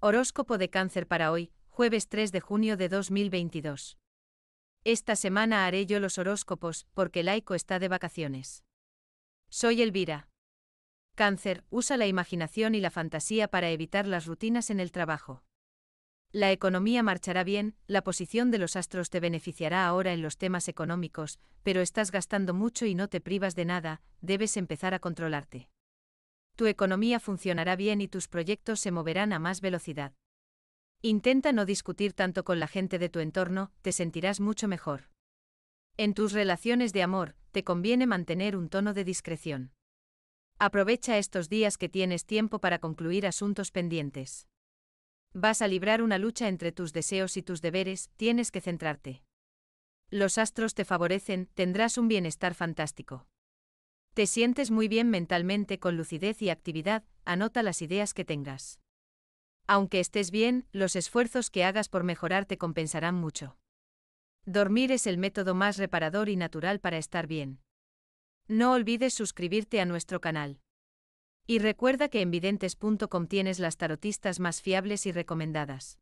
Horóscopo de cáncer para hoy, jueves 3 de junio de 2022. Esta semana haré yo los horóscopos, porque Laico está de vacaciones. Soy Elvira. Cáncer, usa la imaginación y la fantasía para evitar las rutinas en el trabajo. La economía marchará bien, la posición de los astros te beneficiará ahora en los temas económicos, pero estás gastando mucho y no te privas de nada, debes empezar a controlarte tu economía funcionará bien y tus proyectos se moverán a más velocidad. Intenta no discutir tanto con la gente de tu entorno, te sentirás mucho mejor. En tus relaciones de amor, te conviene mantener un tono de discreción. Aprovecha estos días que tienes tiempo para concluir asuntos pendientes. Vas a librar una lucha entre tus deseos y tus deberes, tienes que centrarte. Los astros te favorecen, tendrás un bienestar fantástico. Te sientes muy bien mentalmente con lucidez y actividad, anota las ideas que tengas. Aunque estés bien, los esfuerzos que hagas por mejorar te compensarán mucho. Dormir es el método más reparador y natural para estar bien. No olvides suscribirte a nuestro canal. Y recuerda que en videntes.com tienes las tarotistas más fiables y recomendadas.